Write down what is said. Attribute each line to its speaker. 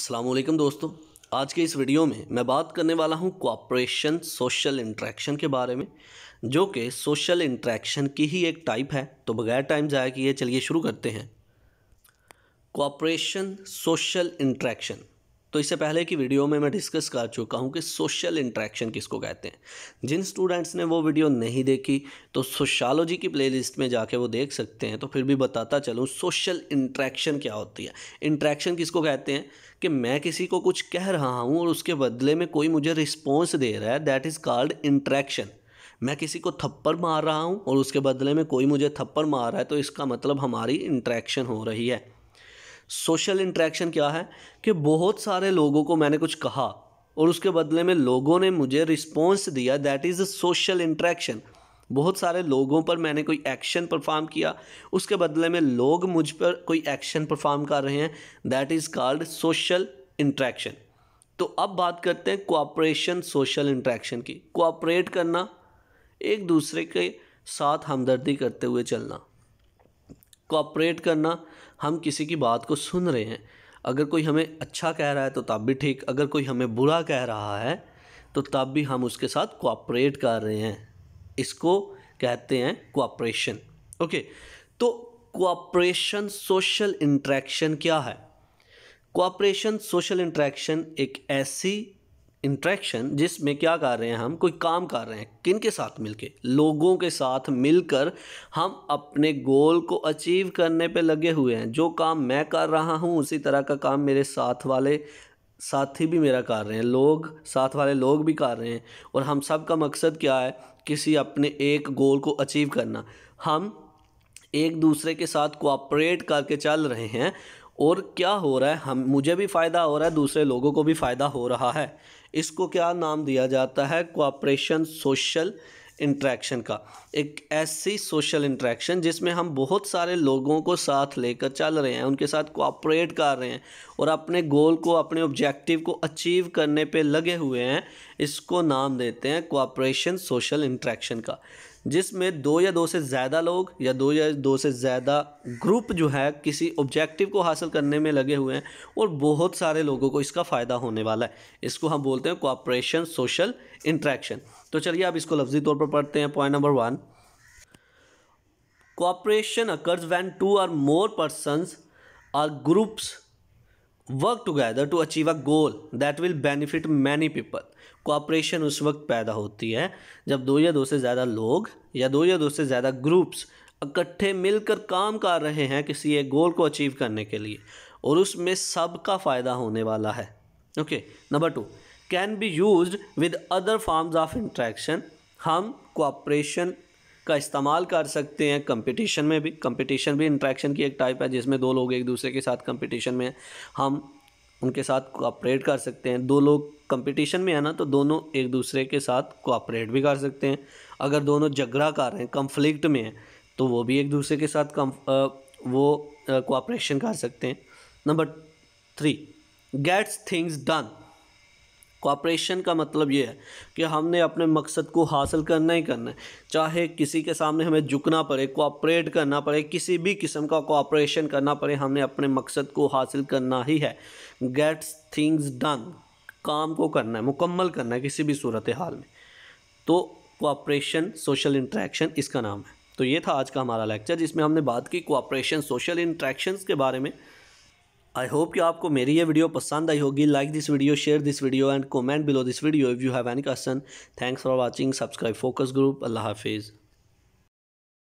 Speaker 1: असलम दोस्तों आज के इस वीडियो में मैं बात करने वाला हूँ कोऑपरेशन सोशल इंट्रैक्शन के बारे में जो कि सोशल इंट्रैक्शन की ही एक टाइप है तो बगैर टाइम ज़ाया किए चलिए शुरू करते हैं कोऑपरेशन सोशल इंट्रैक्शन तो इससे पहले की वीडियो में मैं डिस्कस कर चुका हूँ कि सोशल इंट्रैक्शन किसको कहते हैं जिन स्टूडेंट्स ने वो वीडियो नहीं देखी तो सोशालोजी की प्लेलिस्ट में जाके वो देख सकते हैं तो फिर भी बताता चलूँ सोशल इंट्रैक्शन क्या होती है इंट्रैक्शन किसको कहते हैं कि मैं किसी को कुछ कह रहा हूँ और उसके बदले में कोई मुझे रिस्पॉन्स दे रहा है दैट इज़ कॉल्ड इंट्रैक्शन मैं किसी को थप्पड़ मार रहा हूँ और उसके बदले में कोई मुझे थप्पड़ मार रहा है तो इसका मतलब हमारी इंट्रैक्शन हो रही है सोशल इंट्रैक्शन क्या है कि बहुत सारे लोगों को मैंने कुछ कहा और उसके बदले में लोगों ने मुझे रिस्पॉन्स दिया that is a social interaction बहुत सारे लोगों पर मैंने कोई एक्शन परफॉर्म किया उसके बदले में लोग मुझ पर कोई एक्शन परफॉर्म कर रहे हैं that is called social interaction तो अब बात करते हैं कोऑपरेशन सोशल इंट्रैक्शन की कोऑपरेट करना एक दूसरे के साथ हमदर्दी करते हुए चलना कॉपरेट करना हम किसी की बात को सुन रहे हैं अगर कोई हमें अच्छा कह रहा है तो तब भी ठीक अगर कोई हमें बुरा कह रहा है तो तब भी हम उसके साथ कोऑपरेट कर रहे हैं इसको कहते हैं कोऑपरेशन ओके तो कोऑपरेशन सोशल इंट्रैक्शन क्या है कोऑपरेशन सोशल इंट्रैक्शन एक ऐसी इंट्रैक्शन जिसमें क्या कर रहे हैं हम कोई काम कर रहे हैं किन के साथ मिलके लोगों के साथ मिलकर हम अपने गोल को अचीव करने पे लगे हुए हैं जो काम मैं कर रहा हूँ उसी तरह का काम मेरे साथ वाले साथी भी मेरा कर रहे हैं लोग साथ वाले लोग भी कर रहे हैं और हम सब का मकसद क्या है किसी अपने एक गोल को अचीव करना हम एक दूसरे के साथ कोऑपरेट करके चल रहे हैं और क्या हो रहा है हम मुझे भी फ़ायदा हो रहा है दूसरे लोगों को भी फ़ायदा हो रहा है इसको क्या नाम दिया जाता है कोऑपरेशन सोशल इंट्रैक्शन का एक ऐसी सोशल इंट्रैक्शन जिसमें हम बहुत सारे लोगों को साथ लेकर चल रहे हैं उनके साथ कोऑपरेट कर रहे हैं और अपने गोल को अपने ऑब्जेक्टिव को अचीव करने पे लगे हुए हैं इसको नाम देते हैं कोऑपरेशन सोशल इंट्रैक्शन का जिसमें दो या दो से ज़्यादा लोग या दो या दो से ज़्यादा ग्रुप जो है किसी ऑब्जेक्टिव को हासिल करने में लगे हुए हैं और बहुत सारे लोगों को इसका फ़ायदा होने वाला है इसको हम बोलते हैं कोऑपरेशन सोशल इंट्रैक्शन तो चलिए आप इसको लफ्जी तौर पर पढ़ते हैं point number one cooperation occurs when two or more persons or groups work together to achieve a goal that will benefit many people cooperation उस वक्त पैदा होती है जब दो या दो से ज़्यादा लोग या दो या दो से ज़्यादा ग्रुप्स इकट्ठे मिलकर काम कर रहे हैं किसी एक गोल को अचीव करने के लिए और उसमें सबका फ़ायदा होने वाला है okay number two can be use with other forms of interaction हम कोऑपरेशन का इस्तेमाल कर सकते हैं कंपटीशन में भी कंपटीशन भी इंट्रैक्शन की एक टाइप है जिसमें दो लोग एक दूसरे के साथ कंपटीशन में हम उनके साथ कोऑपरेट कर सकते हैं दो लोग कंपटीशन में है ना तो दोनों एक दूसरे के साथ कोऑपरेट भी कर सकते हैं अगर दोनों झगड़ा कर रहे हैं कंफ्लिक्ट में हैं तो वो भी एक दूसरे के साथ कम वो कोऑपरेशन कर सकते हैं number three gets things done cooperation का मतलब ये है कि हमने अपने मकसद को हासिल करना ही करना है चाहे किसी के सामने हमें झुकना पड़े कोऑपरेट करना पड़े किसी भी किस्म का कोऑपरेशन करना पड़े हमने अपने मकसद को हासिल करना ही है गेट्स थिंग्स डन काम को करना है मुकम्मल करना है किसी भी सूरत हाल में तो कोऑपरेशन सोशल इंट्रैक्शन इसका नाम है तो ये था आज का हमारा लेक्चर जिसमें हमने बात की कोऑपरेशन सोशल इंट्रैक्शन के बारे में आई होप कि आपको मेरी ये वीडियो पसंद आई होगी like this video share this video and comment below this video if you have any question thanks for watching subscribe focus group अल्लाह हाफिज़